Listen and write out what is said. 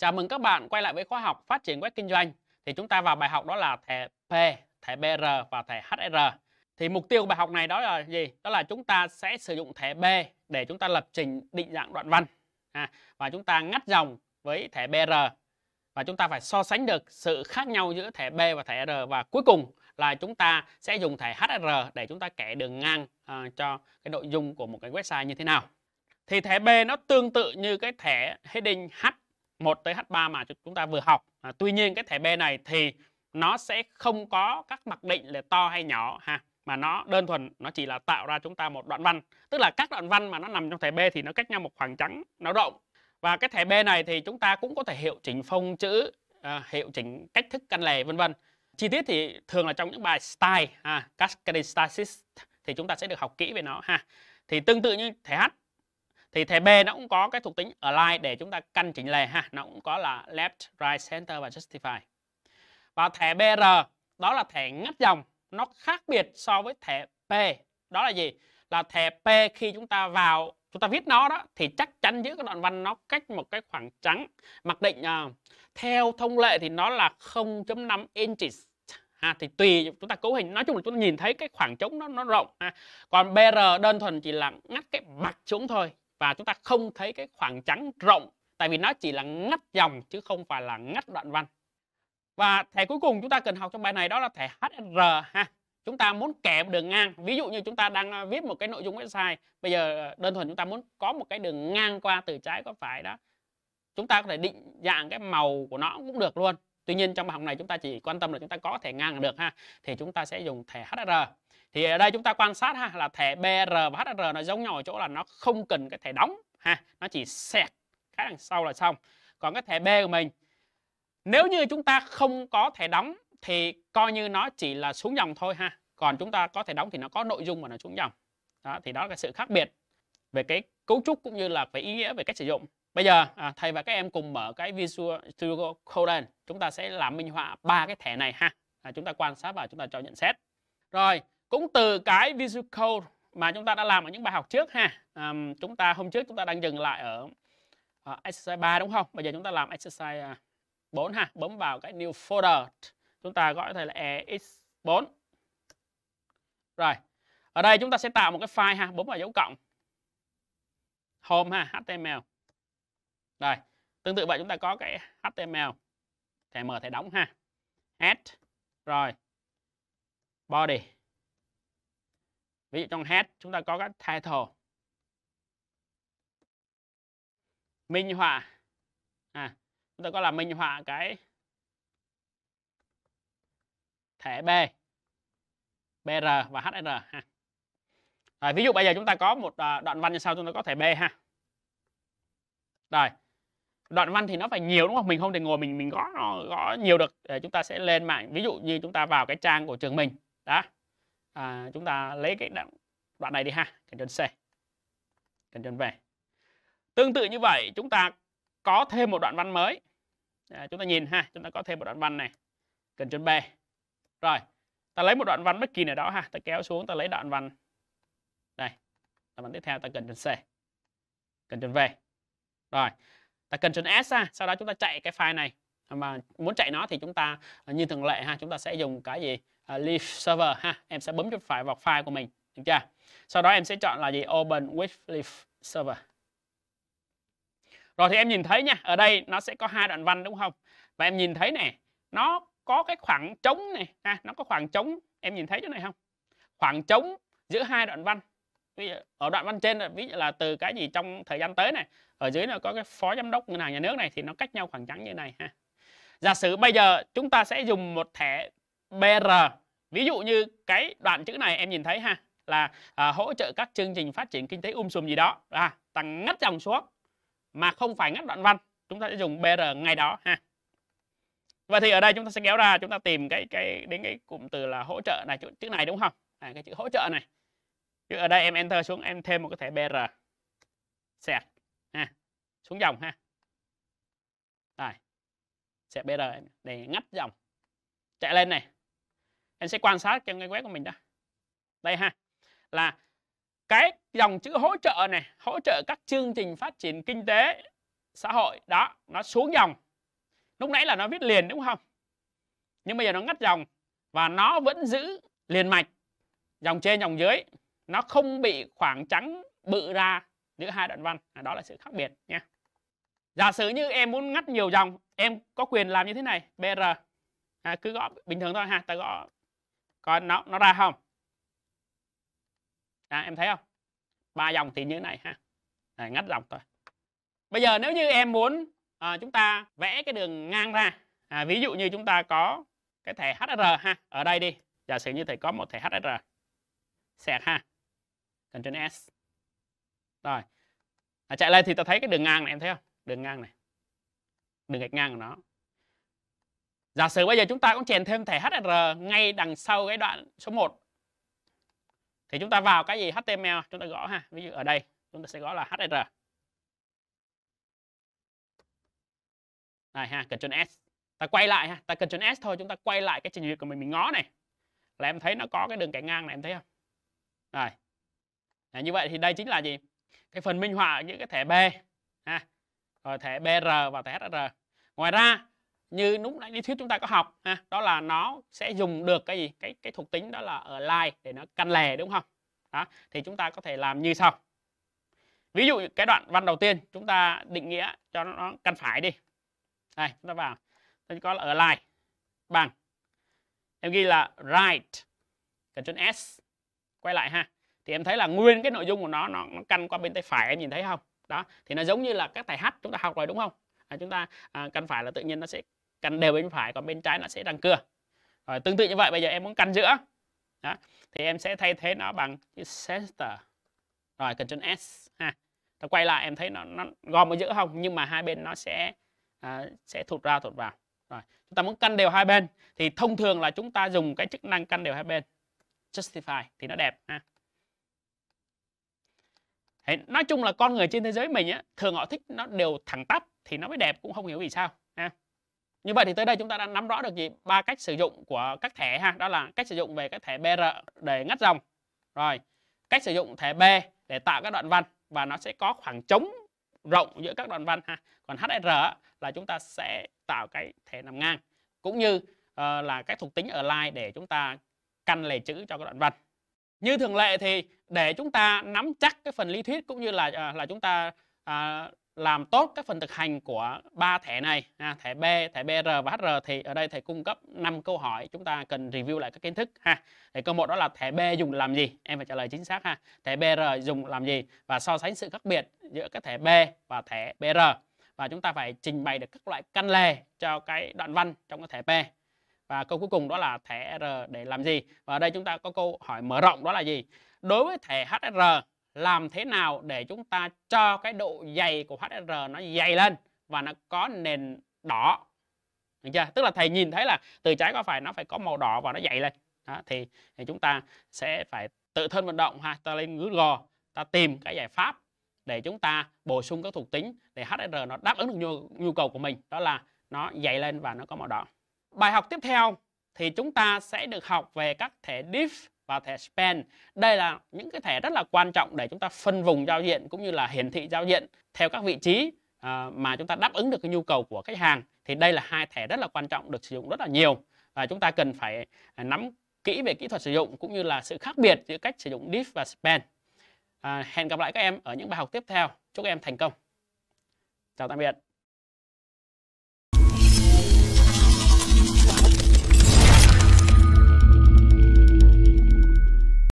Chào mừng các bạn quay lại với khóa học phát triển web kinh doanh. Thì chúng ta vào bài học đó là thẻ P, thẻ BR và thẻ HR. Thì mục tiêu của bài học này đó là gì? Đó là chúng ta sẽ sử dụng thẻ B để chúng ta lập trình định dạng đoạn văn. À, và chúng ta ngắt dòng với thẻ BR và chúng ta phải so sánh được sự khác nhau giữa thẻ B và thẻ R và cuối cùng là chúng ta sẽ dùng thẻ HR để chúng ta kẻ đường ngang uh, cho cái nội dung của một cái website như thế nào. Thì thẻ B nó tương tự như cái thẻ heading H 1 tới H3 mà chúng ta vừa học. À, tuy nhiên cái thẻ B này thì nó sẽ không có các mặc định là to hay nhỏ ha mà nó đơn thuần nó chỉ là tạo ra chúng ta một đoạn văn tức là các đoạn văn mà nó nằm trong thẻ B thì nó cách nhau một khoảng trắng nó rộng và cái thẻ B này thì chúng ta cũng có thể hiệu chỉnh phông chữ à, hiệu chỉnh cách thức căn lề vân vân chi tiết thì thường là trong những bài style à, cascading stasis thì chúng ta sẽ được học kỹ về nó ha thì tương tự như thẻ H thì thẻ B nó cũng có cái thuộc tính align để chúng ta căn chỉnh lề ha nó cũng có là left right center và justify và thẻ BR đó là thẻ ngắt dòng nó khác biệt so với thẻ P đó là gì là thẻ P khi chúng ta vào chúng ta viết nó đó thì chắc chắn giữa cái đoạn văn nó cách một cái khoảng trắng mặc định uh, theo thông lệ thì nó là 0.5 inches ha thì tùy chúng ta cấu hình nói chung là chúng ta nhìn thấy cái khoảng trống nó nó rộng ha còn BR đơn thuần chỉ là ngắt cái mặt xuống thôi và chúng ta không thấy cái khoảng trắng rộng tại vì nó chỉ là ngắt dòng chứ không phải là ngắt đoạn văn và thẻ cuối cùng chúng ta cần học trong bài này đó là thẻ HR ha chúng ta muốn kẻ một đường ngang ví dụ như chúng ta đang à, viết một cái nội dung website bây giờ à, đơn thuần chúng ta muốn có một cái đường ngang qua từ trái qua phải đó chúng ta có thể định dạng cái màu của nó cũng được luôn Tuy nhiên trong bài học này chúng ta chỉ quan tâm là chúng ta có thẻ ngang được ha thì chúng ta sẽ dùng thẻ HSR. Thì ở đây chúng ta quan sát ha là thẻ BR và HSR nó giống nhau ở chỗ là nó không cần cái thẻ đóng ha, nó chỉ sẹt cái đằng sau là xong. Còn cái thẻ B của mình nếu như chúng ta không có thẻ đóng thì coi như nó chỉ là xuống dòng thôi ha. Còn chúng ta có thẻ đóng thì nó có nội dung và nó xuống dòng. Đó thì đó là cái sự khác biệt về cái cấu trúc cũng như là về ý nghĩa về cách sử dụng. Bây giờ à, thầy và các em cùng mở cái Visual Studio Code lên. Chúng ta sẽ làm minh họa ba cái thẻ này ha. À, chúng ta quan sát và chúng ta cho nhận xét. Rồi, cũng từ cái Visual Code mà chúng ta đã làm ở những bài học trước ha. À, chúng ta hôm trước chúng ta đang dừng lại ở, ở à, exercise 3 đúng không? Bây giờ chúng ta làm exercise 4 à, ha. Bấm vào cái new folder. Chúng ta gọi thầy là EX4. Rồi. Ở đây chúng ta sẽ tạo một cái file ha, bấm vào dấu cộng. Home ha, HTML rồi, tương tự vậy chúng ta có cái HTML. Thẻ mở thẻ đóng ha. head rồi body. Ví dụ trong head chúng ta có các title. Minh họa. À, chúng ta có là minh họa cái thẻ B, BR và HR ha. Rồi, ví dụ bây giờ chúng ta có một à, đoạn văn như sau chúng ta có thẻ B ha. Rồi, đoạn văn thì nó phải nhiều đúng không mình không thể ngồi mình mình gõ nó gõ nhiều được để chúng ta sẽ lên mạng ví dụ như chúng ta vào cái trang của trường mình đó à, chúng ta lấy cái đoạn, đoạn này đi ha cần chân c cần chân về tương tự như vậy chúng ta có thêm một đoạn văn mới à, chúng ta nhìn ha chúng ta có thêm một đoạn văn này cần chân b rồi ta lấy một đoạn văn bất kỳ nào đó ha ta kéo xuống ta lấy đoạn văn đây đoạn văn tiếp theo ta cần chân c cần chân v rồi ta cần Ctrl S ha sau đó chúng ta chạy cái file này mà muốn chạy nó thì chúng ta à, như thường lệ ha chúng ta sẽ dùng cái gì uh, leaf server ha em sẽ bấm chuột phải vào file của mình được chưa sau đó em sẽ chọn là gì open with leaf server rồi thì em nhìn thấy nha ở đây nó sẽ có hai đoạn văn đúng không và em nhìn thấy nè nó có cái khoảng trống này ha nó có khoảng trống em nhìn thấy chỗ này không khoảng trống giữa hai đoạn văn ở đoạn văn trên là ví dụ là từ cái gì trong thời gian tới này ở dưới là có cái phó giám đốc ngân hàng nhà nước này thì nó cách nhau khoảng trắng như này ha giả sử bây giờ chúng ta sẽ dùng một thẻ BR ví dụ như cái đoạn chữ này em nhìn thấy ha là à, hỗ trợ các chương trình phát triển kinh tế um sùm gì đó là tăng ngắt dòng xuống mà không phải ngắt đoạn văn chúng ta sẽ dùng BR ngay đó ha Vậy thì ở đây chúng ta sẽ kéo ra chúng ta tìm cái cái đến cái cụm từ là hỗ trợ này chữ, chữ này đúng không? À, cái chữ hỗ trợ này chứ ở đây em enter xuống em thêm một cái thẻ br sẹt ha xuống dòng ha rồi sẹt br để ngắt dòng chạy lên này em sẽ quan sát trên cái web của mình đó đây ha là cái dòng chữ hỗ trợ này hỗ trợ các chương trình phát triển kinh tế xã hội đó nó xuống dòng lúc nãy là nó viết liền đúng không nhưng bây giờ nó ngắt dòng và nó vẫn giữ liền mạch dòng trên dòng dưới nó không bị khoảng trắng bự ra giữa hai đoạn văn à, đó là sự khác biệt nha giả sử như em muốn ngắt nhiều dòng em có quyền làm như thế này br à, cứ gõ bình thường thôi ha ta gõ còn nó nó ra không à, em thấy không ba dòng thì như thế này ha à, ngắt dòng thôi bây giờ nếu như em muốn à, chúng ta vẽ cái đường ngang ra à, ví dụ như chúng ta có cái thẻ hr ha ở đây đi giả sử như thầy có một thẻ hr sẹt ha Ctrl S rồi à, chạy lên thì ta thấy cái đường ngang này em thấy không đường ngang này đường gạch ngang của nó giả sử bây giờ chúng ta cũng chèn thêm thẻ HR ngay đằng sau cái đoạn số 1 thì chúng ta vào cái gì HTML chúng ta gõ ha ví dụ ở đây chúng ta sẽ gõ là HR này ha Ctrl S ta quay lại ha ta Ctrl S thôi chúng ta quay lại cái trình duyệt của mình mình ngó này là em thấy nó có cái đường cạnh ngang này em thấy không rồi à, như vậy thì đây chính là gì cái phần minh họa những cái thẻ b ha rồi thẻ br và thẻ sr ngoài ra như lúc nãy lý thuyết chúng ta có học ha đó là nó sẽ dùng được cái gì cái cái thuộc tính đó là ở line để nó căn lề đúng không đó thì chúng ta có thể làm như sau ví dụ cái đoạn văn đầu tiên chúng ta định nghĩa cho nó căn phải đi đây chúng ta vào chúng có là ở line bằng em ghi là right cần chọn s quay lại ha thì em thấy là nguyên cái nội dung của nó nó, nó căn qua bên tay phải em nhìn thấy không đó thì nó giống như là các tài hát chúng ta học rồi đúng không à, chúng ta à, căn phải là tự nhiên nó sẽ căn đều bên phải còn bên trái nó sẽ đằng cưa rồi tương tự như vậy bây giờ em muốn căn giữa đó thì em sẽ thay thế nó bằng chữ center rồi Ctrl S ha ta quay lại em thấy nó nó gom ở giữa không nhưng mà hai bên nó sẽ à, sẽ thụt ra thụt vào rồi chúng ta muốn căn đều hai bên thì thông thường là chúng ta dùng cái chức năng căn đều hai bên justify thì nó đẹp ha Đấy, nói chung là con người trên thế giới mình á, thường họ thích nó đều thẳng tắp thì nó mới đẹp cũng không hiểu vì sao ha. Như vậy thì tới đây chúng ta đã nắm rõ được gì ba cách sử dụng của các thẻ ha, đó là cách sử dụng về các thẻ BR để ngắt dòng. Rồi, cách sử dụng thẻ B để tạo các đoạn văn và nó sẽ có khoảng trống rộng giữa các đoạn văn ha. Còn HR là chúng ta sẽ tạo cái thẻ nằm ngang cũng như uh, là các thuộc tính ở line để chúng ta căn lề chữ cho các đoạn văn. Như thường lệ thì để chúng ta nắm chắc cái phần lý thuyết cũng như là à, là chúng ta à, làm tốt các phần thực hành của ba thẻ này ha, thẻ B, thẻ BR và HR thì ở đây thầy cung cấp 5 câu hỏi chúng ta cần review lại các kiến thức ha. Thì câu một đó là thẻ B dùng làm gì? Em phải trả lời chính xác ha. Thẻ BR dùng làm gì và so sánh sự khác biệt giữa các thẻ B và thẻ BR. Và chúng ta phải trình bày được các loại căn lề cho cái đoạn văn trong cái thẻ B. Và câu cuối cùng đó là thẻ R để làm gì? Và ở đây chúng ta có câu hỏi mở rộng đó là gì? đối với thẻ HSR làm thế nào để chúng ta cho cái độ dày của HSR nó dày lên và nó có nền đỏ được chưa tức là thầy nhìn thấy là từ trái qua phải nó phải có màu đỏ và nó dày lên đó, thì, thì chúng ta sẽ phải tự thân vận động ha ta lên Google ta tìm cái giải pháp để chúng ta bổ sung các thuộc tính để HSR nó đáp ứng được nhu, nhu cầu của mình đó là nó dày lên và nó có màu đỏ bài học tiếp theo thì chúng ta sẽ được học về các thẻ diff vào thẻ span. Đây là những cái thẻ rất là quan trọng để chúng ta phân vùng giao diện cũng như là hiển thị giao diện theo các vị trí à, mà chúng ta đáp ứng được cái nhu cầu của khách hàng. Thì đây là hai thẻ rất là quan trọng được sử dụng rất là nhiều và chúng ta cần phải à, nắm kỹ về kỹ thuật sử dụng cũng như là sự khác biệt giữa cách sử dụng div và span. À, hẹn gặp lại các em ở những bài học tiếp theo. Chúc các em thành công. Chào tạm biệt.